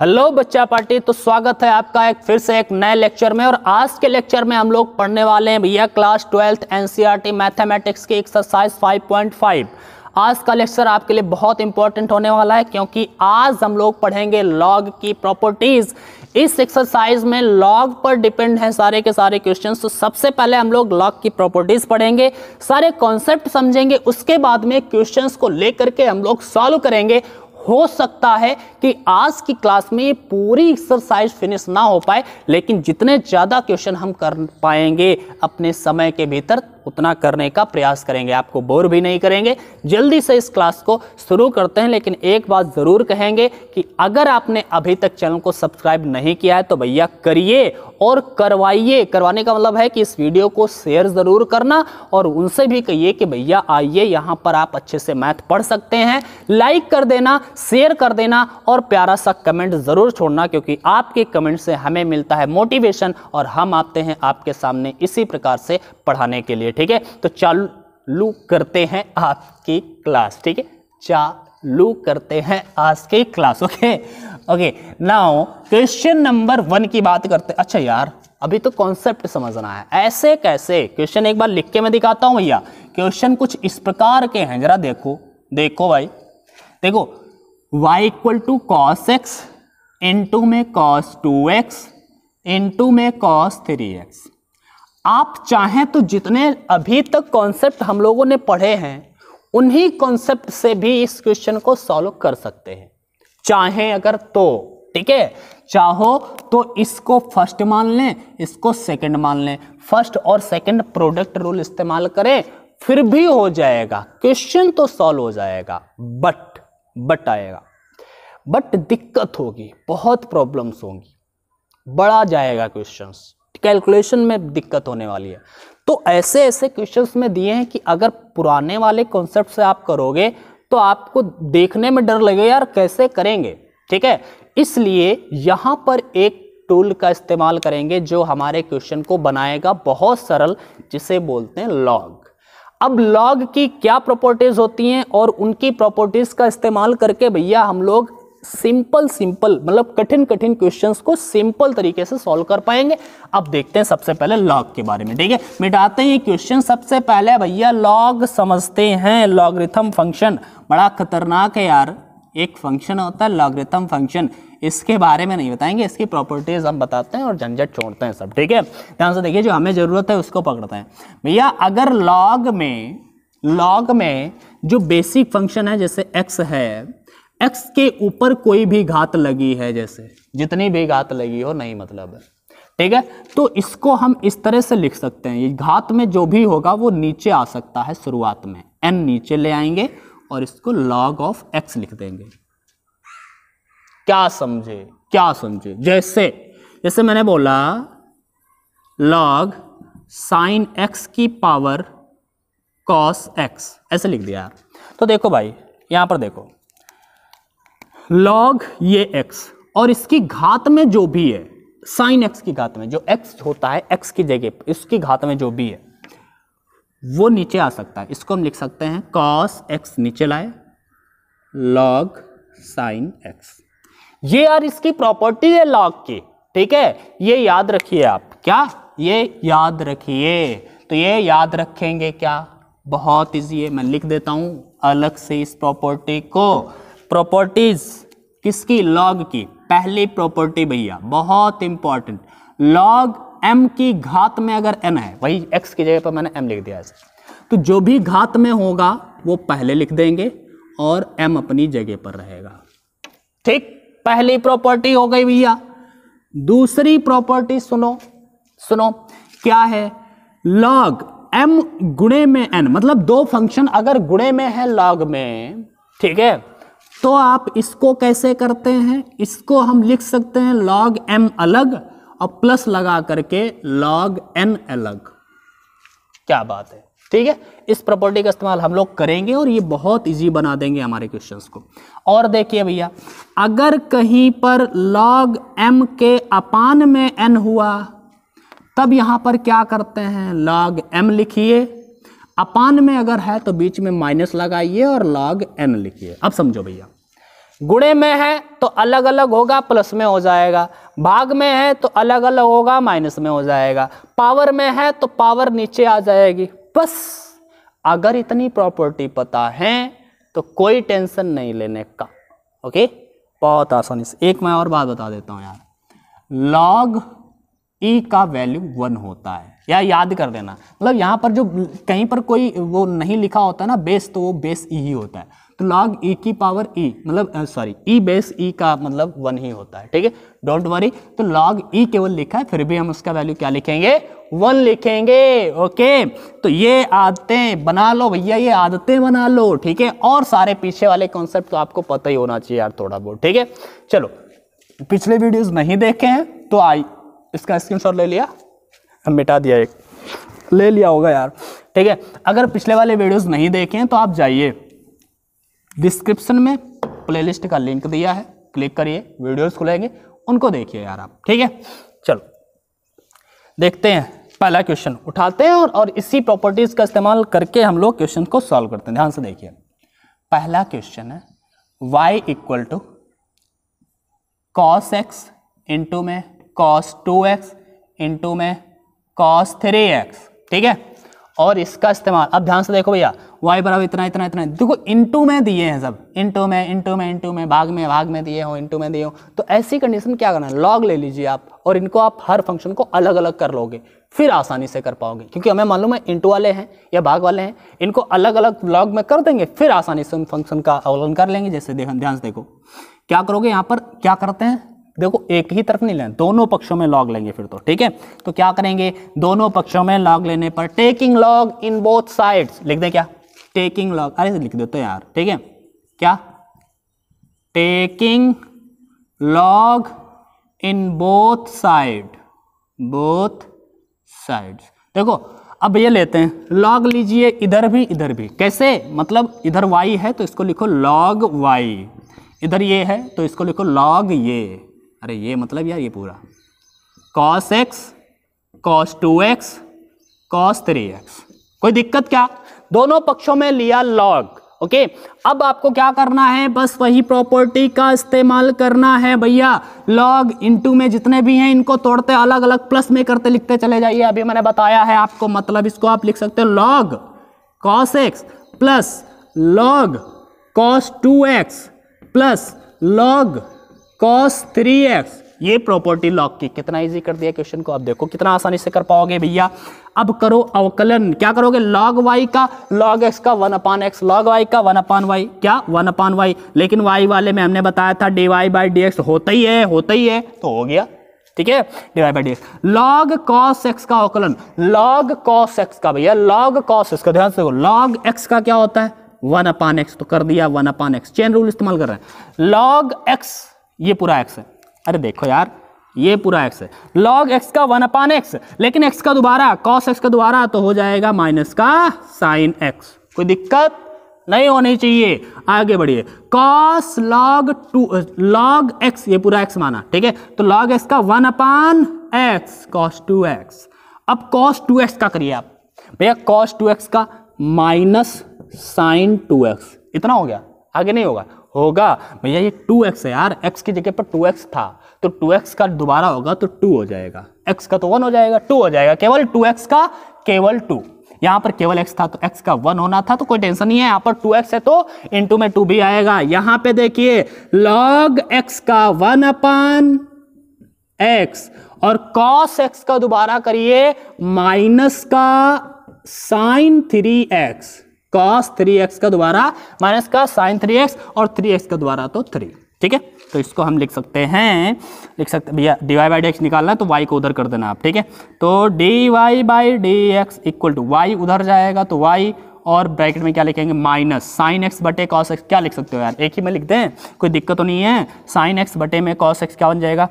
hello बच्चा party तो स्वागत है आपका एक फिर से एक नए लेक्चर में और आज के लेक्चर में हम लोग पढ़ने वाले हैं भैया क्लास ट्वेल्थ एनसीईआरटी मैथमेटिक्स की एक्सरसाइज 5.5 आज का लेक्चर आपके लिए बहुत इंपॉर्टेंट होने वाला है क्योंकि आज हम लोग पढ़ेंगे लॉग की प्रॉपर्टीज़ इस एक्सरसाइज में लॉग पर डिपेंड है सारे के सारे क्वेश्चन तो सबसे पहले हम लोग लॉग की प्रॉपर्टीज पढ़ेंगे सारे कॉन्सेप्ट समझेंगे उसके बाद में क्वेश्चन को लेकर के हम लोग सॉल्व करेंगे हो सकता है कि आज की क्लास में पूरी एक्सरसाइज फिनिश ना हो पाए लेकिन जितने ज़्यादा क्वेश्चन हम कर पाएंगे अपने समय के भीतर उतना करने का प्रयास करेंगे आपको बोर भी नहीं करेंगे जल्दी से इस क्लास को शुरू करते हैं लेकिन एक बात ज़रूर कहेंगे कि अगर आपने अभी तक चैनल को सब्सक्राइब नहीं किया है तो भैया करिए और करवाइए करवाने का मतलब है कि इस वीडियो को शेयर ज़रूर करना और उनसे भी कहिए कि भैया आइए यहाँ पर आप अच्छे से मैथ पढ़ सकते हैं लाइक कर देना शेयर कर देना और प्यारा सा कमेंट ज़रूर छोड़ना क्योंकि आपके कमेंट से हमें मिलता है मोटिवेशन और हम आते हैं आपके सामने इसी प्रकार से पढ़ाने के लिए ठीक है तो चालू करते हैं आज की क्लास ठीक है चालू करते हैं आज की class okay okay now question number one की बात करते अच्छा यार अभी तो कॉन्सेप्ट समझना है ऐसे कैसे क्वेश्चन एक बार लिख के मैं दिखाता हूँ भैया क्वेश्चन कुछ इस प्रकार के हैं जरा देखो देखो भाई देखो y equal to cos x into में कॉस टू एक्स इंटू में कॉस थ्री एक्स आप चाहें तो जितने अभी तक कॉन्सेप्ट हम लोगों ने पढ़े हैं उन्हीं कॉन्सेप्ट से भी इस क्वेश्चन को सॉल्व कर सकते हैं चाहें अगर तो ठीक है चाहो तो इसको फर्स्ट मान लें इसको सेकंड मान लें फर्स्ट और सेकंड प्रोडक्ट रूल इस्तेमाल करें फिर भी हो जाएगा क्वेश्चन तो सॉल्व हो जाएगा बट बट आएगा बट दिक्कत होगी बहुत प्रॉब्लम्स होंगी बढ़ा जाएगा क्वेश्चंस कैलकुलेशन में दिक्कत होने वाली है तो ऐसे ऐसे क्वेश्चंस में दिए हैं कि अगर पुराने वाले कॉन्सेप्ट से आप करोगे तो आपको देखने में डर लगेगा यार कैसे करेंगे ठीक है इसलिए यहाँ पर एक टूल का इस्तेमाल करेंगे जो हमारे क्वेश्चन को बनाएगा बहुत सरल जिसे बोलते हैं लॉग अब लॉग की क्या प्रॉपर्टीज होती हैं और उनकी प्रॉपर्टीज का इस्तेमाल करके भैया हम लोग सिंपल सिंपल मतलब कठिन कठिन क्वेश्चंस को सिंपल तरीके से सॉल्व कर पाएंगे अब देखते हैं सबसे पहले लॉग के बारे में ठीक है मिटाते हैं ये क्वेश्चन सबसे पहले भैया लॉग समझते हैं लॉगरिथम फंक्शन बड़ा खतरनाक है यार एक फंक्शन होता है लॉगरिथम फंक्शन इसके बारे में नहीं बताएंगे इसकी प्रॉपर्टीज हम बताते हैं और झंझट छोड़ते हैं सब ठीक है ध्यान से देखिए जो हमें ज़रूरत है उसको पकड़ते हैं भैया अगर लॉग में लॉग में जो बेसिक फंक्शन है जैसे एक्स है एक्स के ऊपर कोई भी घात लगी है जैसे जितनी भी घात लगी हो नहीं मतलब है ठीक है तो इसको हम इस तरह से लिख सकते हैं ये घात में जो भी होगा वो नीचे आ सकता है शुरुआत में एन नीचे ले आएंगे और इसको लॉग ऑफ एक्स लिख देंगे क्या समझे क्या समझे जैसे जैसे मैंने बोला लॉग साइन एक्स की पावर कॉस एक्स ऐसे लिख दिया तो देखो भाई यहां पर देखो लॉग ये एक्स और इसकी घात में जो भी है साइन एक्स की घात में जो एक्स होता है एक्स की जगह इसकी घात में जो भी है वो नीचे आ सकता है इसको हम लिख सकते हैं कॉस एक्स नीचे लाए लॉग साइन एक्स ये यार इसकी प्रॉपर्टी है लॉग की ठीक है ये याद रखिए आप क्या ये याद रखिए तो ये याद रखेंगे क्या बहुत इजी है मैं लिख देता हूं अलग से इस प्रॉपर्टी को प्रॉपर्टीज किसकी लॉग की पहली प्रॉपर्टी भैया बहुत इंपॉर्टेंट लॉग एम की घात में अगर एम है वही एक्स की जगह पर मैंने एम लिख दिया है तो जो भी घात में होगा वो पहले लिख देंगे और एम अपनी जगह पर रहेगा ठीक पहली प्रॉपर्टी हो गई भैया दूसरी प्रॉपर्टी सुनो सुनो क्या है लॉग एम गुणे में एन मतलब दो फंक्शन अगर गुणे में है लॉग में ठीक है तो आप इसको कैसे करते हैं इसको हम लिख सकते हैं log m अलग और प्लस लगा करके log n अलग क्या बात है ठीक है इस प्रॉपर्टी का इस्तेमाल हम लोग करेंगे और ये बहुत इजी बना देंगे हमारे क्वेश्चंस को और देखिए भैया अगर कहीं पर log m के अपान में n हुआ तब यहां पर क्या करते हैं log m लिखिए अपान में अगर है तो बीच में माइनस लगाइए और लॉग एन लिखिए अब समझो भैया गुणे में है तो अलग अलग होगा प्लस में हो जाएगा भाग में है तो अलग अलग होगा माइनस में हो जाएगा पावर में है तो पावर नीचे आ जाएगी बस अगर इतनी प्रॉपर्टी पता है तो कोई टेंशन नहीं लेने का ओके बहुत आसानी से एक मैं और बात बता देता हूं यार लॉग ई e का वैल्यू वन होता है या याद कर देना मतलब यहाँ पर जो कहीं पर कोई वो नहीं लिखा होता ना बेस तो वो बेस ई e ही होता है तो लॉग ई e की पावर ई e, मतलब सॉरी ई बेस ई का मतलब वन ही होता है ठीक है डोंट वरी तो लॉग ई केवल लिखा है फिर भी हम उसका वैल्यू क्या लिखेंगे वन लिखेंगे ओके तो ये आदतें बना लो भैया ये आदतें बना लो ठीक है और सारे पीछे वाले कॉन्सेप्ट तो आपको पता ही होना चाहिए यार थोड़ा बहुत ठीक है चलो पिछले वीडियोज नहीं देखे हैं तो आई इसका स्क्रीनशॉट ले लिया अब मिटा दिया एक ले लिया होगा यार ठीक है अगर पिछले वाले वीडियोस नहीं देखे हैं तो आप जाइए डिस्क्रिप्शन में प्लेलिस्ट का लिंक दिया है क्लिक करिए वीडियोस खुलेंगे उनको देखिए यार आप ठीक है चलो देखते हैं पहला क्वेश्चन उठाते हैं और, और इसी प्रॉपर्टीज़ का इस्तेमाल करके हम लोग क्वेश्चन को सॉल्व करते हैं ध्यान से देखिए पहला क्वेश्चन है y equal to cos x into में कॉस टू एक्स इंटू में कॉस थ्री एक्स ठीक है और इसका इस्तेमाल अब ध्यान से देखो भैया वाई बराबर इतना इतना इतना देखो इंटू में दिए हैं सब इंटू में इंटू में इंटू में भाग में भाग में दिए हो इंटू में दिए हो तो ऐसी कंडीशन क्या करना है लॉग ले लीजिए आप और इनको आप हर फंक्शन को अलग अलग कर लोगे फिर आसानी से कर पाओगे क्योंकि हमें मालूम है इंटू वाले हैं या भाग वाले हैं इनको अलग अलग लॉग में कर देंगे फिर आसानी से उन फंक्शन का अवलोकन कर लेंगे जैसे ध्यान से देखो क्या करोगे यहाँ पर क्या करते हैं देखो एक ही तरफ नहीं लेना दोनों पक्षों में लॉग लेंगे फिर तो ठीक है तो क्या करेंगे दोनों पक्षों में लॉग लेने पर taking log in both side लिख दे क्या टेकिंग लॉग अरे लिख देते तो यार ठीक है क्या taking log in both side both side देखो अब ये लेते हैं लॉग लीजिए इधर भी इधर भी कैसे मतलब इधर वाई है तो इसको लिखो लॉग वाई इधर ये है तो इसको लिखो लॉग ये अरे ये मतलब यार ये पूरा cos x cos two x cos three x कोई दिक्कत क्या दोनों पक्षों में लिया लॉग ओके अब आपको क्या करना है बस वही प्रॉपर्टी का इस्तेमाल करना है भैया लॉग इनटू में जितने भी हैं इनको तोड़ते अलग अलग प्लस में करते लिखते चले जाइए अभी मैंने बताया है आपको मतलब इसको आप लिख सकते हो log cos x plus log cos two x plus log cos three x ये प्रॉपर्टी लॉक की कितना इजी कर दिया क्वेश्चन को आप देखो कितना आसानी से कर पाओगे भैया अब करो अवकलन क्या करोगे लॉग वाई का लॉग एक्स का one upon x log y का वन अपान वाई क्या वन अपान वाई लेकिन वाई वाले में हमने बताया था d y by d x होता ही है होता ही है तो हो गया ठीक है divide by d x log cos x का अवकलन लॉग कॉस एक्स का भैया लॉग कॉस एक्स का ध्यान से लॉग एक्स का क्या होता है वन अपान एक्स तो कर दिया one upon x chain rule इस्तेमाल कर रहे हैं लॉग एक्स ये पूरा एक्स है अरे देखो यार ये पूरा एक्स है लॉग एक्स का वन अपान एक्स लेकिन एक्स का दोबारा कॉस एक्स का दोबारा तो हो जाएगा माइनस का साइन एक्स कोई दिक्कत नहीं होनी चाहिए आगे बढ़िए cos log to log x ये पूरा एक्स माना ठीक है तो लॉग एक्स का one upon x cos two x अब कॉस टू एक्स का करिए आप भैया कॉस टू एक्स का माइनस साइन टू एक्स इतना हो गया आगे नहीं होगा होगा भैया ये टू एक्स है यार एक्स की जगह पर टू एक्स था तो टू एक्स का दोबारा होगा तो टू हो जाएगा एक्स का तो वन हो जाएगा टू हो जाएगा केवल टू एक्स का केवल टू यहाँ पर केवल x था तो x का वन होना था तो कोई टेंशन नहीं है यहाँ पर टू एक्स है तो इंटू में टू भी आएगा यहाँ पे देखिए log x का वन अपन x और cos x का दोबारा करिए माइनस का sine three x cos three x का द्वारा माइनस का साइन थ्री एक्स और थ्री एक्स का द्वारा तो थ्री ठीक है तो इसको हम लिख सकते हैं लिख सकते भैया d y by d x निकालना है तो वाई को उधर कर देना आप ठीक है तो d y by d x equal to y उधर जाएगा तो वाई और ब्रैकेट में क्या लिखेंगे माइनस साइन एक्स बटे कॉस एक्स क्या लिख सकते हो यार एक ही में लिख दें कोई दिक्कत तो नहीं है साइन एक्स बटे में कॉस एक्स क्या बन जाएगा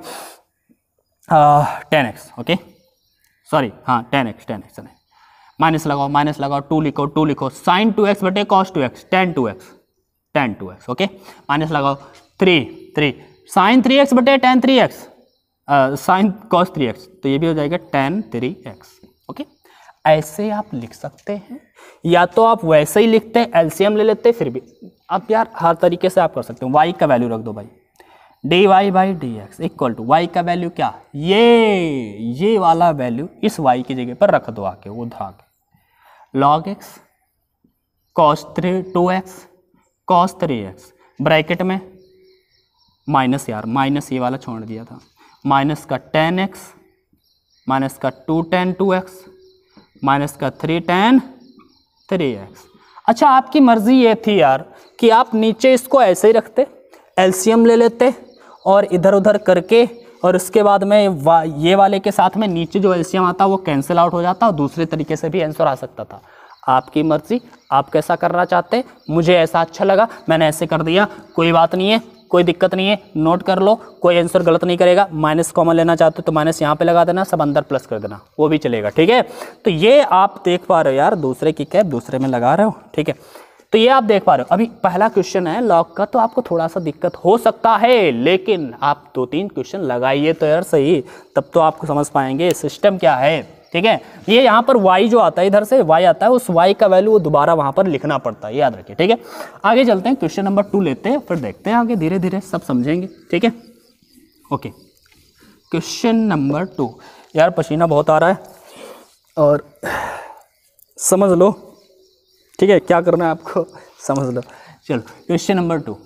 टेन एक्स ओके सॉरी हाँ tan x tan x minus लगाओ माइनस लगाओ टू लिखो टू लिखो साइन टू एक्स बटे cos two x tan two x tan two x okay minus लगाओ three three sine three x बटे tan three x sine cos three x तो ये भी हो जाएगा टेन थ्री एक्स ओके ऐसे आप लिख सकते हैं या तो आप वैसे ही लिखते हैं एलसीएम ले लेते फिर भी आप यार हर तरीके से आप कर सकते हो वाई का वैल्यू रख दो भाई d y by d x equal to y का वैल्यू क्या ये ये वाला वैल्यू इस वाई की जगह पर रख दो आके उधा के log x cos three two x cos three x bracket में माइनस यार माइनस ये वाला छोड़ दिया था माइनस का टेन एक्स माइनस का two tan two x minus का थ्री टेन थ्री एक्स अच्छा आपकी मर्ज़ी ये थी यार कि आप नीचे इसको ऐसे ही रखते एल्शियम ले लेते और इधर उधर करके और उसके बाद में वा, ये वाले के साथ में नीचे जो एल्शियम आता वो कैंसिल आउट हो जाता और दूसरे तरीके से भी आंसर आ सकता था आपकी मर्ज़ी आप कैसा करना चाहते मुझे ऐसा अच्छा लगा मैंने ऐसे कर दिया कोई बात नहीं है कोई दिक्कत नहीं है नोट कर लो कोई आंसर गलत नहीं करेगा माइनस कॉमन लेना चाहते हो तो माइनस यहाँ पे लगा देना सब अंदर प्लस कर देना वो भी चलेगा ठीक है तो ये आप देख पा रहे हो यार दूसरे की कैप दूसरे में लगा रहे हो ठीक है तो ये आप देख पा रहे हो अभी पहला क्वेश्चन है लॉग का तो आपको थोड़ा सा दिक्कत हो सकता है लेकिन आप दो तीन क्वेश्चन लगाइए तो यार सही तब तो आपको समझ पाएंगे सिस्टम क्या है ठीक है ये यहाँ पर y जो आता है इधर से y आता है उस y का वैल्यू वो दोबारा वहाँ पर लिखना पड़ता है याद रखिए ठीक है आगे चलते हैं क्वेश्चन नंबर टू लेते हैं फिर देखते हैं आगे धीरे धीरे सब समझेंगे ठीक है ओके क्वेश्चन नंबर टू यार पसीना बहुत आ रहा है और समझ लो ठीक है क्या करना है आपको समझ लो चलो question number two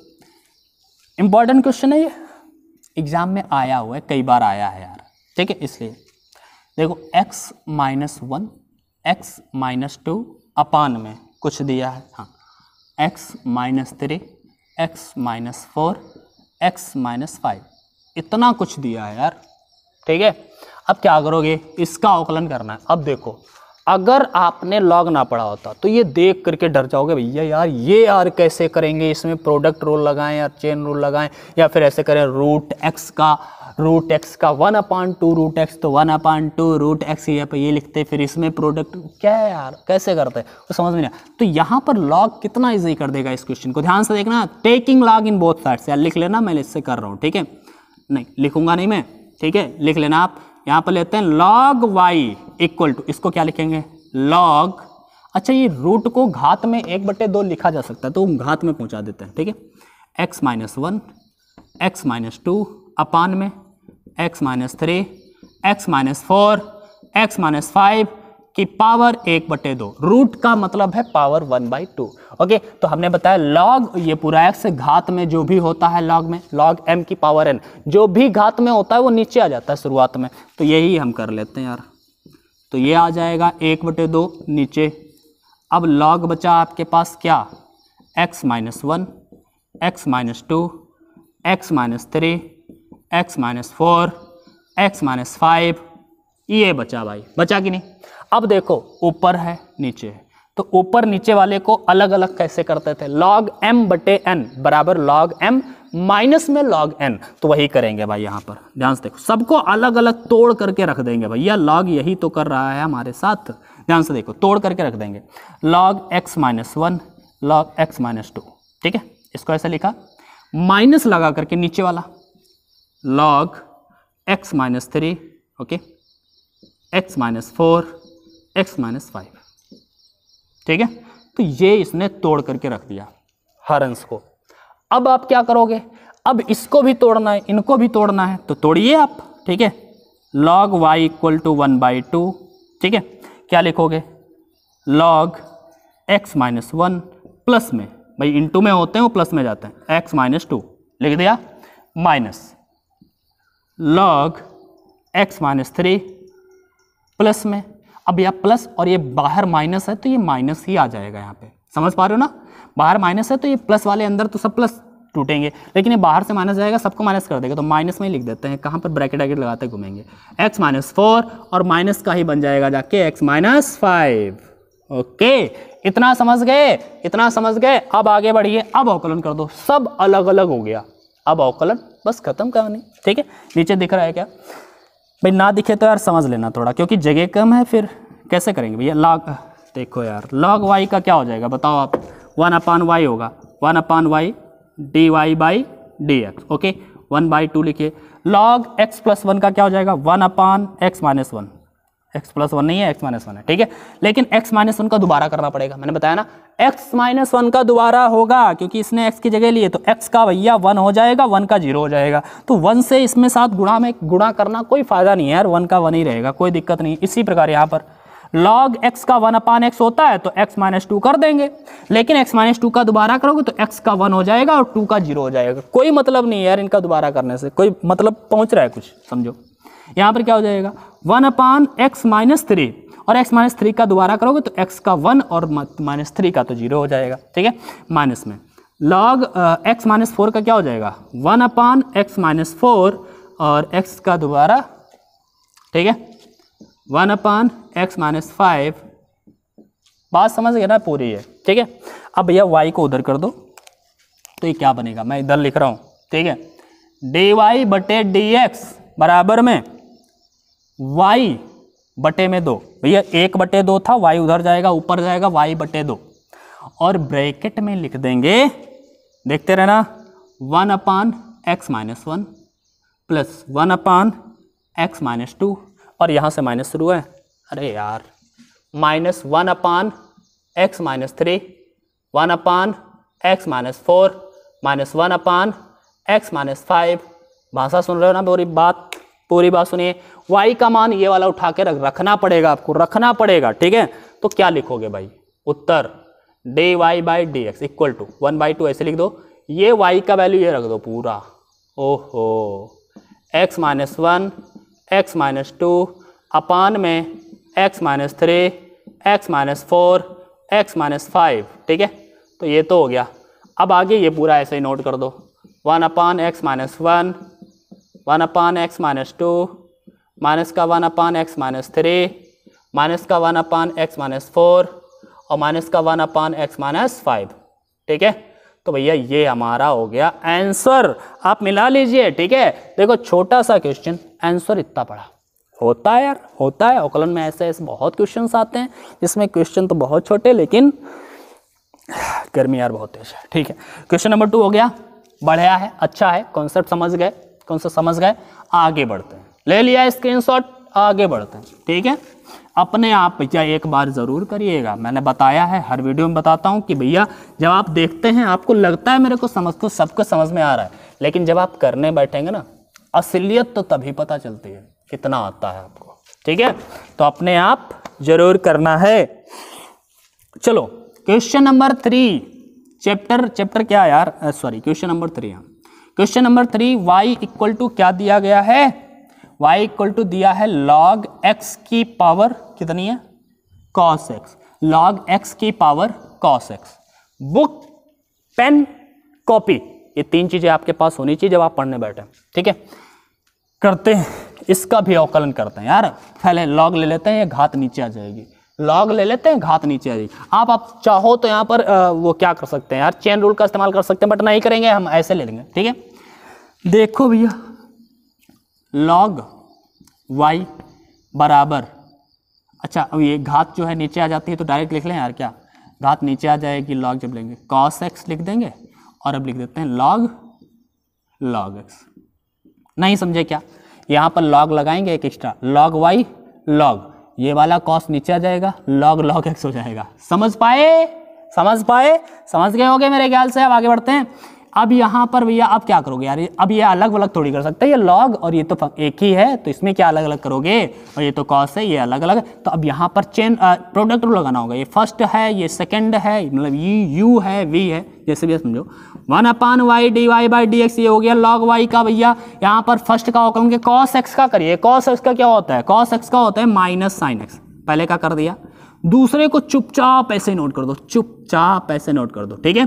important question है ये एग्ज़ाम में आया हुआ है कई बार आया है यार ठीक है इसलिए देखो x minus one x minus two upon में कुछ दिया है हाँ x minus three x minus four x minus five इतना कुछ दिया है यार ठीक है अब क्या करोगे इसका आकलन करना है अब देखो अगर आपने लॉग ना पढ़ा होता तो ये देख करके डर जाओगे भैया यार ये यार कैसे करेंगे इसमें प्रोडक्ट रोल लगाएं या चेन रोल लगाएं या फिर ऐसे करें रूट एक्स का रूट एक्स का one upon two root x तो one upon two root x ये पर ये लिखते फिर इसमें प्रोडक्ट क्या है यार कैसे करते हैं वो समझ में नहीं तो यहाँ पर लॉग कितना ईजी कर देगा इस क्वेश्चन को ध्यान से देखना taking log in both sides यार लिख लेना मैं इससे कर रहा हूँ ठीक है नहीं लिखूंगा नहीं मैं ठीक है लिख लेना आप यहाँ पर लेते हैं लॉग वाई इक्वल टू इसको क्या लिखेंगे लॉग अच्छा ये रूट को घात में एक बटे दो लिखा जा सकता है तो घात में पहुंचा देते हैं ठीक है x minus one x minus two upon में x minus three x minus four x minus five की पावर एक बटे दो रूट का मतलब है power one by two okay तो हमने बताया लॉग ये पूरा एक्स घात में जो भी होता है लॉग में लॉग एम की पावर एन जो भी घात में होता है वो नीचे आ जाता है शुरुआत में तो यही हम कर लेते हैं यार तो ये आ जाएगा एक बटे दो नीचे अब लॉग बचा आपके पास क्या x minus one x minus two x minus three x minus four x minus five ये बचा भाई बचा कि नहीं अब देखो ऊपर है नीचे है तो ऊपर नीचे वाले को अलग अलग कैसे करते थे लॉग m बटे एन बराबर लॉग m माइनस में लॉग एन तो वही करेंगे भाई यहाँ पर ध्यान से देखो सबको अलग अलग तोड़ करके रख देंगे भैया लॉग यही तो कर रहा है हमारे साथ ध्यान से देखो तोड़ करके रख देंगे log x minus one log x minus two ठीक है इसको ऐसा लिखा माइनस लगा करके नीचे वाला log x minus three okay x minus four x minus five ठीक है तो ये इसने तोड़ करके रख दिया हर अंश को अब आप क्या करोगे अब इसको भी तोड़ना है इनको भी तोड़ना है तो तोड़िए आप ठीक है log y equal to one by two ठीक है क्या लिखोगे log x minus one plus में भाई टू में होते हैं वो प्लस में जाते हैं एक्स माइनस टू लिख दिया minus log x minus three plus में अब यह प्लस और ये बाहर माइनस है तो ये माइनस ही आ जाएगा यहाँ पे समझ पा रहे हो ना बाहर माइनस है तो ये प्लस वाले अंदर तो सब प्लस टूटेंगे लेकिन ये बाहर से माइनस जाएगा सबको माइनस कर देगा तो माइनस में ही लिख देते हैं कहाँ पर ब्रैकेट वैकेट लगाते घूमेंगे एक्स माइनस फोर और माइनस का ही बन जाएगा जाके एक्स माइनस फाइव ओके इतना समझ गए इतना समझ गए अब आगे बढ़िए अब अवकलन कर दो सब अलग अलग हो गया अब अवकलन बस खत्म कहानी ठीक है नीचे दिख रहा है क्या भाई ना दिखे तो यार समझ लेना थोड़ा क्योंकि जगह कम है फिर कैसे करेंगे भैया लॉग देखो यार लॉग वाई का क्या हो जाएगा बताओ आप वन अपान वाई होगा one upon y d y by d x okay one by two लिखिए लॉग एक्स प्लस वन का क्या हो जाएगा one upon x minus one x plus one नहीं है एक्स माइनस वन है ठीक है लेकिन एक्स माइनस वन का दोबारा करना पड़ेगा मैंने बताया ना एक्स माइनस वन का दोबारा होगा क्योंकि इसने एक्स की जगह लिए तो एक्स का भैया वन हो जाएगा वन का जीरो हो जाएगा तो वन से इसमें साथ गुणा में गुणा करना कोई फायदा नहीं है यार वन का वन ही रहेगा कोई दिक्कत नहीं इसी प्रकार यहाँ पर लॉग एक्स का वन अपान एक्स होता है तो एक्स माइनस टू कर देंगे लेकिन एक्स माइनस टू का दोबारा करोगे तो एक्स का वन हो जाएगा और टू का जीरो हो जाएगा कोई मतलब नहीं है यार इनका दोबारा करने से कोई मतलब पहुंच रहा है कुछ समझो यहाँ पर क्या हो जाएगा one upon x minus three और एक्स माइनस थ्री का दोबारा करोगे तो एक्स का वन और माइनस थ्री का तो जीरो हो जाएगा ठीक है माइनस में लॉग एक्स माइनस फोर का क्या हो जाएगा one upon x minus four और एक्स का दोबारा ठीक है one upon x minus five बात समझ गया ना पूरी है ठीक है अब भैया वाई को उधर कर दो तो ये क्या बनेगा मैं इधर लिख रहा हूँ ठीक है डी वाई बटे डी एक्स बराबर में वाई बटे में दो भैया एक बटे दो था वाई उधर जाएगा ऊपर जाएगा वाई बटे दो और ब्रैकेट में लिख देंगे देखते रहना one upon x minus one plus one upon x minus two और यहाँ से माइनस शुरू है अरे यार minus one upon x minus three one upon x minus four minus one upon x minus five भाषा सुन रहे हो ना पूरी बात पूरी बात सुनिए वाई का मान ये वाला उठा के रख रखना पड़ेगा आपको रखना पड़ेगा ठीक है तो क्या लिखोगे भाई उत्तर d y by d x equal to one by two ऐसे लिख दो ये वाई का वैल्यू ये रख दो पूरा ओहो x minus one x minus two upon में x minus three x minus four x minus five ठीक है तो ये तो हो गया अब आगे ये पूरा ऐसे ही नोट कर दो one upon x minus one one upon x minus two minus का one upon x minus three minus का one upon x minus four और माइनस का one upon x minus five ठीक है तो भैया ये हमारा हो गया आंसर आप मिला लीजिए ठीक है देखो छोटा सा क्वेश्चन आंसर इतना पड़ा होता है यार होता है ओकलन में ऐसे ऐसे बहुत क्वेश्चन आते हैं जिसमें क्वेश्चन तो बहुत छोटे लेकिन गर्मी यार बहुत तेज है ठीक है क्वेश्चन नंबर टू हो गया बढ़िया है अच्छा है कॉन्सेप्ट समझ गए कॉन्सेप्ट समझ गए आगे बढ़ते हैं ले लिया स्क्रीनशॉट आगे बढ़ते हैं ठीक है अपने आप भैया एक बार ज़रूर करिएगा मैंने बताया है हर वीडियो में बताता हूँ कि भैया जब आप देखते हैं आपको लगता है मेरे को समझ को सबको समझ में आ रहा है लेकिन जब आप करने बैठेंगे ना असलियत तो तभी पता चलती है कितना आता है आपको ठीक है तो अपने आप जरूर करना है चलो question number three chapter chapter क्या यार sorry question number three question number three y equal to क्या दिया गया है वाई इक्वल टू दिया है लॉग एक्स की पावर कितनी है कॉस एक्स लॉग एक्स की power cos x book pen copy ये तीन चीज़ें आपके पास होनी चाहिए जब आप पढ़ने बैठे ठीक है करते हैं इसका भी अवकलन करते हैं यार पहले लॉग ले लेते हैं ये घात नीचे आ जाएगी लॉग ले लेते हैं घात नीचे आ जाएगी आप आप चाहो तो यहाँ पर आ, वो क्या कर सकते हैं यार चेन रूल का इस्तेमाल कर सकते हैं बट नहीं करेंगे हम ऐसे ले लेंगे ठीक है देखो भैया लॉग वाई बराबर अच्छा अब ये घात जो है नीचे आ जाती है तो डायरेक्ट लिख लें यार क्या घात नीचे आ जाएगी लॉग जब लेंगे कॉस एक्स लिख देंगे और अब लिख देते हैं लॉग लॉग एक्स नहीं समझे क्या यहाँ पर लॉग लगाएंगे एक एक्स्ट्रा लॉग वाई लॉग ये वाला कॉस्ट नीचे आ जाएगा लॉग लॉग एक्स हो जाएगा समझ पाए समझ पाए समझ गए होंगे मेरे ख्याल से अब आगे बढ़ते हैं अब यहाँ पर भैया अब क्या करोगे यार अब ये अलग अलग थोड़ी कर सकते हैं ये लॉग और ये तो एक ही है तो इसमें क्या अलग अलग करोगे और ये तो कॉस है ये अलग अलग तो अब यहाँ पर चेन प्रोडक्ट रूल लगाना होगा ये फर्स्ट है ये सेकेंड है मतलब ये यू है वी है जैसे भी समझो one upon y d y by d x ये हो गया लॉग वाई का भैया यहाँ पर फर्स्ट का होगा कॉस एक्स का करिए कॉस एक्स का क्या होता है कॉस एक्स का होता है माइनस साइन एक्स पहले का कर दिया दूसरे को चुपचाप ऐसे नोट कर दो चुपचाप ऐसे नोट कर दो ठीक है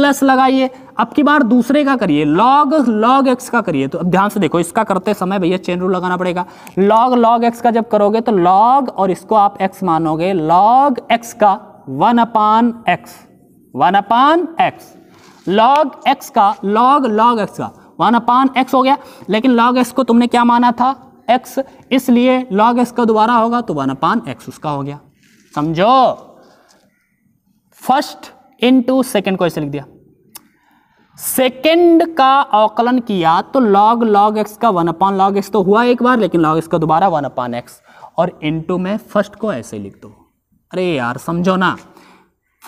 प्लस लगाइए अब की बार दूसरे का करिए लॉग लॉग एक्स का करिए तो अब ध्यान से देखो इसका करते समय भैया चेन रूल लगाना पड़ेगा लॉग लॉग एक्स का जब करोगे तो लॉग और इसको आप एक्स मानोगे लॉग एक्स का one upon x one upon x log x का लॉग लॉग एक्स का वन अपान एक्स हो गया लेकिन लॉग एक्स को तुमने क्या माना था एक्स इसलिए लॉग एक्स का दोबारा होगा तो वन अपान एक्स उसका हो गया समझो फर्स्ट इन टू सेकेंड को ऐसे लिख दिया सेकेंड का अवकलन किया तो लॉग लॉग एक्स का वन अपान लॉग एक्स तो हुआ एक बार लेकिन लॉग एक्स का दोबारा वन अपान एक्स और इनटू में फर्स्ट को ऐसे लिख दो अरे यार समझो ना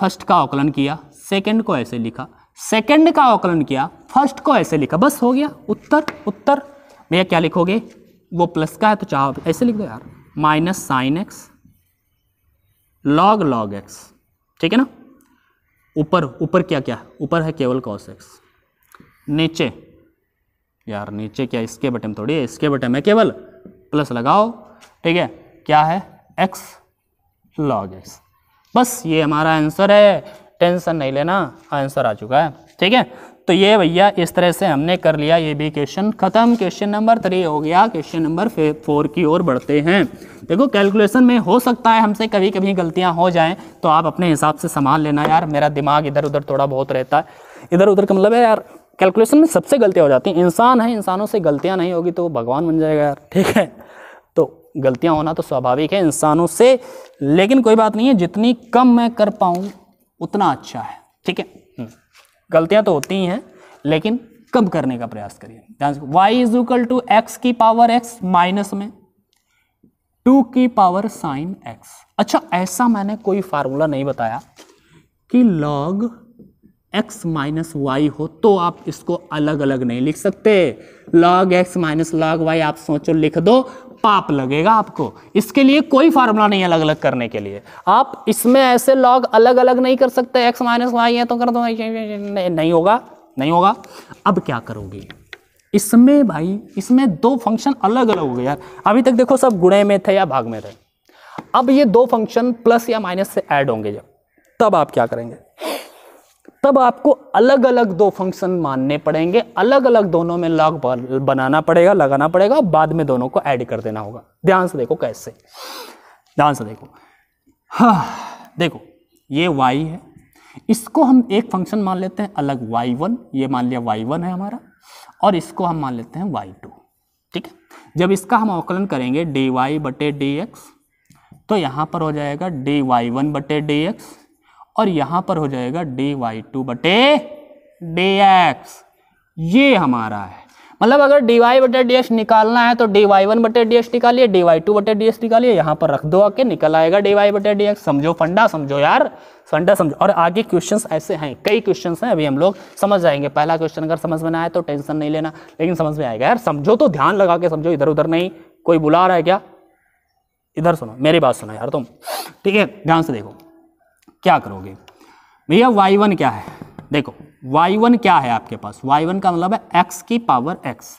फर्स्ट का अवकलन किया सेकंड को ऐसे लिखा सेकंड का अवकलन किया फर्स्ट को ऐसे लिखा बस हो गया उत्तर उत्तर भैया क्या लिखोगे वो प्लस का है तो चाहो ऐसे लिख दो यार minus sine x log log x ठीक है ना ऊपर ऊपर क्या क्या ऊपर है केवल कॉस एक्स नीचे यार नीचे क्या इसके बटे में थोड़ी है इसके बटे में केवल प्लस लगाओ ठीक है क्या है एक्स लॉग एक्स बस ये हमारा आंसर है टेंशन नहीं लेना आंसर आ चुका है ठीक है तो ये भैया इस तरह से हमने कर लिया ये भी क्वेश्चन खत्म क्वेश्चन नंबर थ्री हो गया क्वेश्चन नंबर फोर की ओर बढ़ते हैं देखो कैलकुलेशन में हो सकता है हमसे कभी कभी गलतियां हो जाएं तो आप अपने हिसाब से संभाल लेना यार मेरा दिमाग इधर उधर थोड़ा बहुत रहता है इधर उधर का मतलब है यार कैलकुलेशन में सबसे गलतियाँ हो जाती हैं इंसान है इंसानों से गलतियाँ नहीं होगी तो भगवान बन जाएगा यार ठीक है तो गलतियाँ होना तो स्वाभाविक है इंसानों से लेकिन कोई बात नहीं है जितनी कम मैं कर पाऊँ उतना अच्छा है ठीक है गलतियाँ तो होती ही हैं लेकिन कम करने का प्रयास करिए ध्यान से y is equal to x की पावर एक्स माइनस में टू की पावर साइन एक्स अच्छा ऐसा मैंने कोई फार्मूला नहीं बताया कि लॉग एक्स माइनस वाई हो तो आप इसको अलग अलग नहीं लिख सकते log x minus log y आप सोचो लिख दो पाप लगेगा आपको इसके लिए कोई फार्मूला नहीं अलग अलग करने के लिए आप इसमें ऐसे लॉग अलग अलग नहीं कर सकते एक्स माइनस वाई है तो कर दो नहीं होगा नहीं होगा अब क्या करोगे इसमें भाई इसमें दो फंक्शन अलग अलग हो गए यार अभी तक देखो सब गुणे में थे या भाग में थे अब ये दो फंक्शन प्लस या माइनस से ऐड होंगे जब तब आप क्या करेंगे तब आपको अलग अलग दो फंक्शन मानने पड़ेंगे अलग अलग दोनों में लॉग बनाना पड़ेगा लगाना पड़ेगा बाद में दोनों को ऐड कर देना होगा ध्यान से देखो कैसे ध्यान से देखो हाँ देखो ये वाई है इसको हम एक फंक्शन मान लेते हैं अलग वाई वन ये मान लिया वाई वन है हमारा और इसको हम मान लेते हैं वाई टू ठीक है जब इसका हम अवकलन करेंगे डी वाई बटे डी एक्स तो यहाँ पर हो जाएगा डी वाई वन बटे डी एक्स और यहाँ पर हो जाएगा डी वाई टू बटे डे एक्स ये हमारा है मतलब अगर डी वाई बटे डी एक्स निकालना है तो डी वाई वन बटे डी एक्स निकालिए डी वाई टू बटे डी एक्स निकालिए यहाँ पर रख दो आके निकल आएगा डी वाई बटे डी एक्स समझो फंडा समझो यार फंडा समझो और आगे क्वेश्चन ऐसे हैं कई क्वेश्चन हैं अभी हम लोग समझ जाएंगे पहला क्वेश्चन अगर समझ में ना आए तो टेंशन नहीं लेना लेकिन समझ में आएगा यार समझो तो ध्यान लगा के समझो इधर उधर नहीं कोई बुला रहा है क्या इधर सुनो मेरी बात सुनो यार तुम ठीक है ध्यान से देखो क्या करोगे भैया वाई वन क्या है देखो वाई वन क्या है आपके पास वाई वन का मतलब है एक्स की पावर एक्स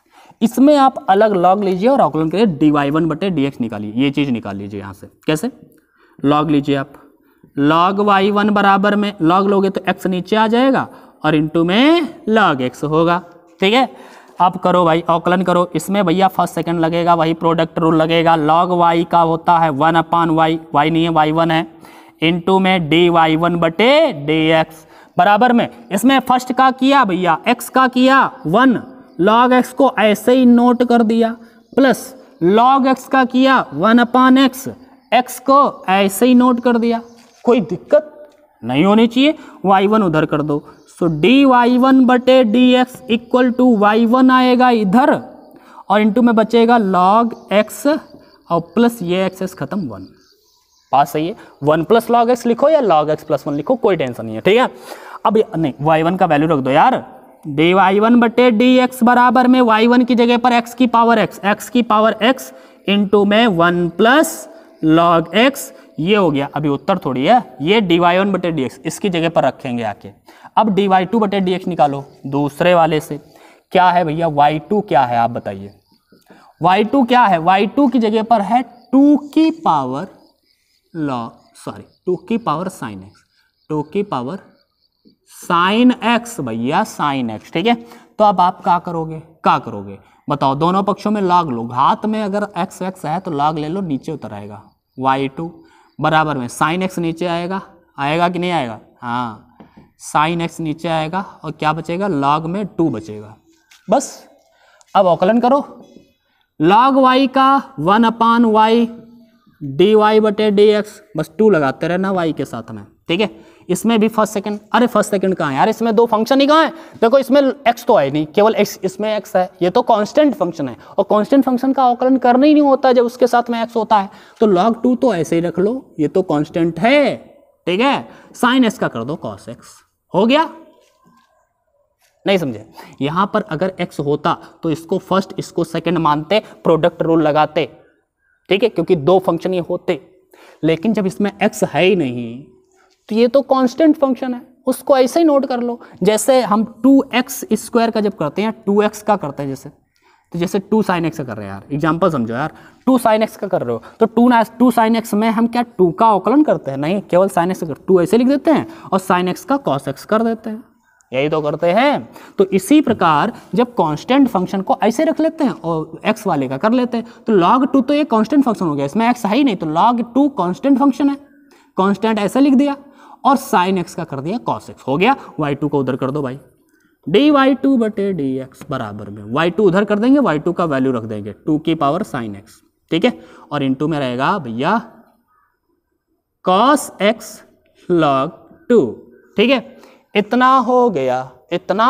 इसमें आप अलग लॉग लीजिए और अवकलन करिए डी वाई वन बटे डी एक्स निकालिए ये चीज़ निकाल लीजिए यहाँ से कैसे लॉग लीजिए आप लॉग वाई वन बराबर में लॉग लोगे तो एक्स नीचे आ जाएगा और इंटू में लॉग एक्स होगा ठीक है आप करो भाई औकलन करो इसमें भैया फर्स्ट सेकंड लगेगा वही प्रोडक्ट रूल लगेगा लॉग वाई का होता है वन अपान वाई वाई नहीं है वाई वन है इंटू में डी वाई वन बटे डी एक्स बराबर में इसमें फर्स्ट का किया भैया एक्स का किया वन लॉग एक्स को ऐसे ही नोट कर दिया प्लस लॉग एक्स का किया वन अपान एक्स एक्स को ऐसे ही नोट कर दिया कोई दिक्कत नहीं होनी चाहिए वाई वन उधर कर दो सो डी वाई वन बटे d x equal to y one आएगा इधर और इंटू में बचेगा लॉग एक्स और प्लस ये एक्स खत्म वन पास सही है वन प्लस लॉग एक्स लिखो या लॉग एक्स प्लस वन लिखो कोई टेंशन नहीं है ठीक है अब नहीं वाई वन का वैल्यू रख दो यार डी वाई वन बटे डी एक्स बराबर में वाई वन की जगह पर एक्स की पावर एक्स एक्स की पावर एक्स इंटू में वन प्लस लॉग एक्स ये हो गया अभी उत्तर थोड़ी है ये डी वाई वन बटे डी एक्स इसकी जगह पर रखेंगे आके अब डी वाई टू बटे डी एक्स निकालो दूसरे वाले से क्या है भैया वाई टू क्या है आप बताइए वाई टू क्या है वाई टू की जगह पर है टू की पावर लॉ सॉरी टू की पावर साइन एक्स टू की पावर साइन एक्स भैया साइन एक्स ठीक है तो अब आप क्या करोगे क्या करोगे बताओ दोनों पक्षों में लॉग लो घात में अगर एक्स एक्स है तो लॉग ले लो नीचे उतर आएगा वाई टू बराबर में साइन एक्स नीचे आएगा आएगा कि नहीं आएगा हाँ साइन एक्स नीचे आएगा और क्या बचेगा लॉग में टू बचेगा बस अब अवकलन करो लॉग वाई का one upon y d y बटे डी एक्स बस टू लगाते रहना वाई के साथ में ठीक है इसमें भी फर्स्ट सेकंड अरे फर्स्ट सेकंड कहाँ है यार इसमें दो फंक्शन ही कहाँ है देखो इसमें एक्स तो है नहीं केवल एक्स इसमें एक्स है ये तो कांस्टेंट फंक्शन है और कांस्टेंट फंक्शन का अवकलन करना ही नहीं होता जब उसके साथ में एक्स होता है तो लॉग टू तो ऐसे ही रख लो ये तो कॉन्स्टेंट है ठीक है साइन एक्स का कर दो कॉस एक्स हो गया नहीं समझे यहां पर अगर एक्स होता तो इसको फर्स्ट इसको सेकेंड मानते प्रोडक्ट रूल लगाते ठीक है क्योंकि दो फंक्शन ये होते लेकिन जब इसमें एक्स है ही नहीं तो ये तो कांस्टेंट फंक्शन है उसको ऐसे ही नोट कर लो जैसे हम टू एक्स स्क्वायर का जब करते हैं टू एक्स का करते हैं जैसे तो जैसे टू साइन एक्स का कर रहे हैं यार एग्जांपल समझो यार टू साइन एक्स का कर रहे हो तो टू ना टू साइन एक्स में हम क्या टू का अवकलन करते हैं नहीं केवल साइन एक्स का टू ऐसे लिख देते हैं और साइन एक्स का कॉस एक्स कर देते हैं यही तो करते हैं तो इसी प्रकार जब कांस्टेंट फंक्शन को ऐसे रख लेते हैं और एक्स वाले का कर लेते हैं तो लॉग टू तो एक कांस्टेंट फंक्शन हो गया इसमें एक्स है ही नहीं तो लॉग टू कांस्टेंट फंक्शन है कांस्टेंट ऐसे लिख दिया और साइन एक्स का कर दिया कॉस एक्स हो गया वाई टू को उधर कर दो भाई डी वाई टू बटे डी एक्स बराबर में वाई टू उधर कर देंगे वाई टू का वैल्यू रख देंगे टू की पावर साइन एक्स ठीक है और इंटू में रहेगा भैया कॉस एक्स लॉग टू ठीक है इतना हो गया इतना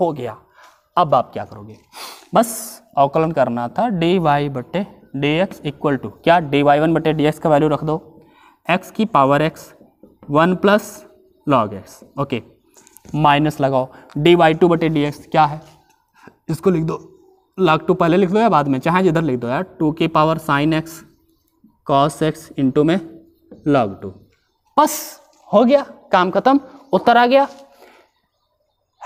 हो गया अब आप क्या करोगे बस अवकलन करना था डी वाई बटे डी एक्स इक्वल टू क्या डी वाई वन बटे डी एक्स का वैल्यू रख दो एक्स की power x one plus log x okay minus लगाओ डी वाई टू बटे डी एक्स क्या है इसको लिख दो लॉग टू पहले लिख दो या बाद में चाहे जिधर लिख दो यार टू की power sine x cos x into में लॉग टू बस हो गया काम खत्म उत्तर आ गया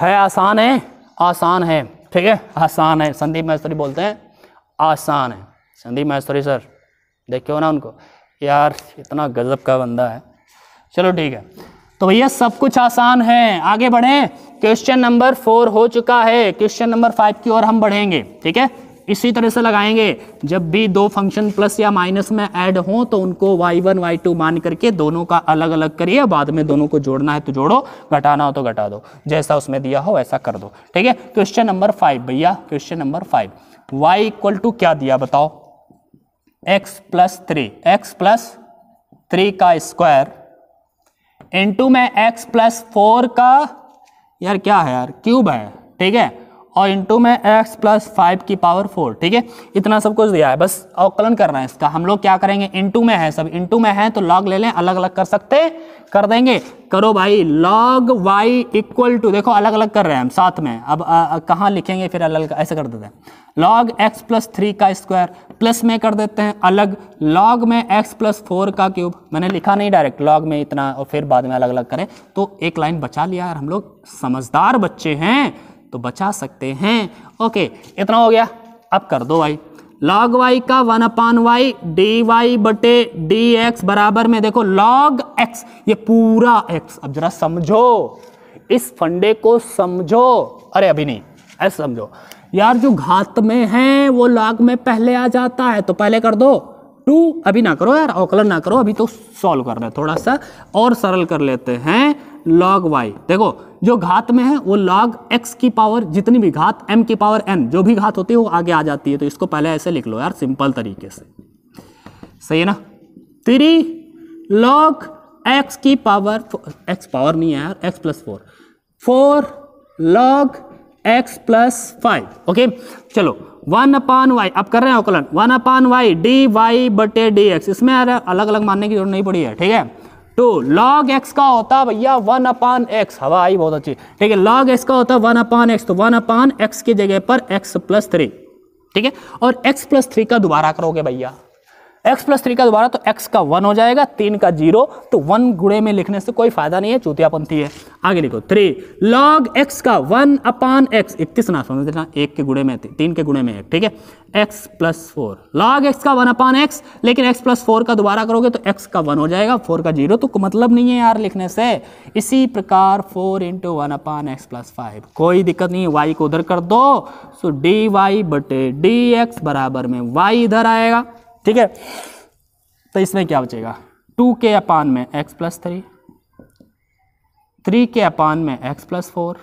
है आसान है आसान है ठीक है आसान है संदीप महेश्वरी बोलते हैं आसान है संदीप महेश्वरी सर हो ना उनको यार इतना गजब का बंदा है चलो ठीक है तो भैया सब कुछ आसान है आगे बढ़ें क्वेश्चन नंबर फोर हो चुका है क्वेश्चन नंबर फाइव की ओर हम बढ़ेंगे ठीक है इसी तरह से लगाएंगे जब भी दो फंक्शन प्लस या माइनस में ऐड हो तो उनको वाई वन वाई टू मान करके दोनों का अलग अलग करिए बाद में दोनों को जोड़ना है तो जोड़ो घटाना हो तो घटा दो जैसा उसमें दिया हो वैसा कर दो ठीक है क्वेश्चन नंबर फाइव भैया question number five y equal to क्या दिया बताओ x plus three x plus three का स्क्वायर इंटू में एक्स प्लस फोर का यार क्या है यार क्यूब है ठीक है और इंटू में एक्स प्लस फाइव की पावर फोर ठीक है इतना सब कुछ दिया है बस अवकलन कर रहे है इसका हम लोग क्या करेंगे इंटू में है सब इंटू में है तो लॉग ले लें अलग अलग कर सकते कर देंगे करो भाई लॉग वाई इक्वल टू देखो अलग अलग कर रहे हैं हम साथ में अब कहाँ लिखेंगे फिर अलग ऐसे कर देते हैं लॉग एक्स प्लस थ्री का स्क्वायर प्लस में कर देते हैं अलग लॉग में एक्स प्लस फोर का क्यूब मैंने लिखा नहीं डायरेक्ट लॉग में इतना और फिर बाद में अलग अलग करें तो एक लाइन बचा लिया यार हम लोग समझदार बच्चे हैं तो बचा सकते हैं ओके इतना हो गया अब कर दो भाई लॉग वाई का one upon y d y बटे डी एक्स बराबर में देखो लॉग एक्स ये पूरा एक्स अब जरा समझो इस फंडे को समझो अरे अभी नहीं ऐसे समझो यार जो घात में है वो लॉग में पहले आ जाता है तो पहले कर दो टू अभी ना करो यार अवकलन ना करो अभी तो सॉल्व कर रहे थोड़ा सा और सरल कर लेते हैं लॉग वाई देखो जो घात में है वो लॉग एक्स की पावर जितनी भी घात एम की पावर एन जो भी घात होती है वो आगे आ जाती है तो इसको पहले ऐसे लिख लो यार सिंपल तरीके से सही है ना थ्री लॉग एक्स की पावर एक्स पावर नहीं है यार x plus four four log x plus five okay चलो वन अपान वाई अब कर रहे हैं अवकलन one upon y d y बटे डी एक्स इसमें अलग अलग मानने की जरूरत नहीं पड़ी है ठीक है टू लॉग एक्स का होता भैया वन अपान एक्स हवा आई बहुत अच्छी ठीक है लॉग एक्स का होता है वन अपान एक्स तो वन अपान एक्स की जगह पर एक्स प्लस थ्री ठीक है और एक्स प्लस थ्री का दोबारा करोगे भैया एक्स प्लस थ्री का दोबारा तो एक्स का वन हो जाएगा तीन का जीरो तो वन गुड़े में लिखने से कोई फायदा नहीं है चूतियापंथी है आगे लिखो थ्री लॉग एक्स का वन अपान एक्स इक्कीस ना समझ देना एक के गुड़े में तीन के गुड़े में एक ठीक है x plus four log x का वन अपान एक्स लेकिन एक्स प्लस फोर का दोबारा करोगे तो एक्स का वन हो जाएगा फोर का जीरो तो मतलब नहीं है यार लिखने से इसी प्रकार four into one upon x plus five कोई दिक्कत नहीं है वाई को उधर कर दो सो डी वाई बटे डी एक्स बराबर में वाई इधर आएगा ठीक है तो इसमें क्या बचेगा टू के अपान में एक्स प्लस थ्री थ्री के अपान में एक्स प्लस फोर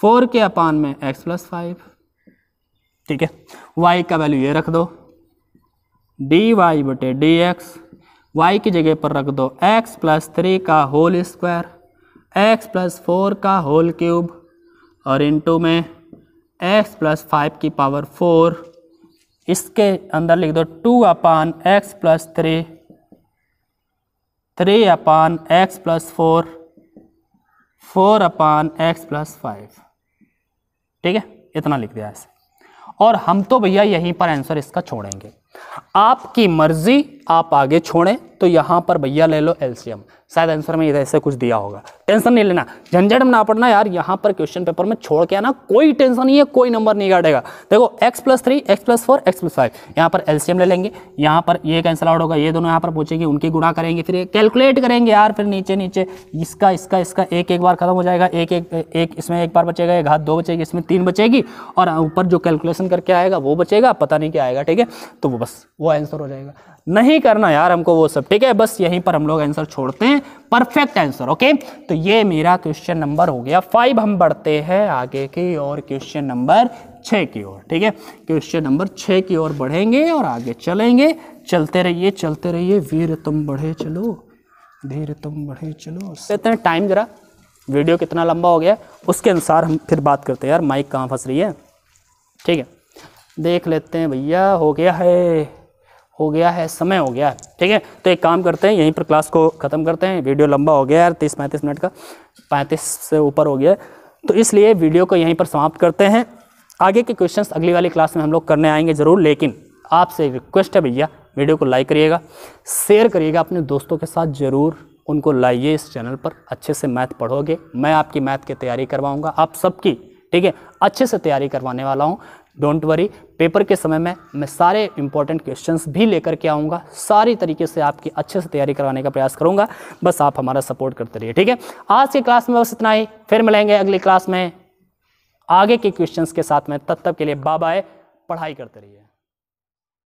फोर के अपान में एक्स प्लस फाइव ठीक है वाई का वैल्यू ये रख दो डी वाई बटे डी एक्स वाई की जगह पर रख दो एक्स प्लस थ्री का whole square x plus four का होल क्यूब और इनटू में एक्स प्लस फाइव की पावर फोर इसके अंदर लिख दो two upon x plus three three upon x plus four four upon x plus five ठीक है इतना लिख दिया ऐसे और हम तो भैया यहीं पर आंसर इसका छोड़ेंगे आपकी मर्जी आप आगे छोड़ें तो यहाँ पर भैया ले लो एलसीएम शायद आंसर में ऐसे कुछ दिया होगा टेंशन नहीं लेना झंझट में ना पड़ना यार यहाँ पर क्वेश्चन पेपर में छोड़ के आना कोई टेंशन नहीं है कोई नंबर नहीं काटेगा देखो x plus three x plus four x plus five यहाँ पर एलसीएम ले लेंगे यहाँ पर ये कैंसिल आउट होगा ये दोनों यहाँ पर पूछेंगे उनकी गुणा करेंगे फिर कैलकुलेट करेंगे यार फिर नीचे नीचे इसका इसका इसका एक एक बार खत्म हो जाएगा एक एक एक इसमें एक बार बचेगा एक हाथ दो बचेगी इसमें तीन बचेगी और ऊपर जो कैलकुलेशन करके आएगा वो बचेगा पता नहीं क्या आएगा ठीक है तो वो बस वो आंसर हो जाएगा नहीं करना यार हमको वो सब ठीक है बस यहीं पर हम लोग आंसर छोड़ते हैं परफेक्ट आंसर ओके तो ये मेरा क्वेश्चन नंबर हो गया फाइव हम बढ़ते हैं आगे की और क्वेश्चन नंबर छः की ओर ठीक है क्वेश्चन नंबर छः की ओर बढ़ेंगे और आगे चलेंगे चलते रहिए चलते रहिए वीर तुम बढ़े चलो धीरे तुम बढ़े चलो कहते हैं टाइम ज़रा वीडियो कितना लंबा हो गया उसके अनुसार हम फिर बात करते हैं यार माइक कहाँ फंस रही है ठीक है देख लेते हैं भैया हो गया है हो गया है समय हो गया है ठीक है तो एक काम करते हैं यहीं पर क्लास को ख़त्म करते हैं वीडियो लंबा हो गया यार तीस पैंतीस मिनट का पैंतीस से ऊपर हो गया तो इसलिए वीडियो को यहीं पर समाप्त करते हैं आगे के क्वेश्चंस अगली वाली क्लास में हम लोग करने आएंगे ज़रूर लेकिन आपसे रिक्वेस्ट है भैया वीडियो को लाइक करिएगा शेयर करिएगा अपने दोस्तों के साथ ज़रूर उनको लाइए इस चैनल पर अच्छे से मैथ पढ़ोगे मैं आपकी मैथ की तैयारी करवाऊँगा आप सबकी ठीक है अच्छे से तैयारी करवाने वाला हूँ डोंट वरी पेपर के समय में मैं सारे इंपॉर्टेंट क्वेश्चंस भी लेकर के आऊँगा सारी तरीके से आपकी अच्छे से तैयारी करवाने का प्रयास करूँगा बस आप हमारा सपोर्ट करते रहिए ठीक है आज की क्लास में बस इतना ही फिर मिलेंगे अगली क्लास में आगे के क्वेश्चंस के साथ में तब तक के लिए बाय पढ़ाई करते रहिए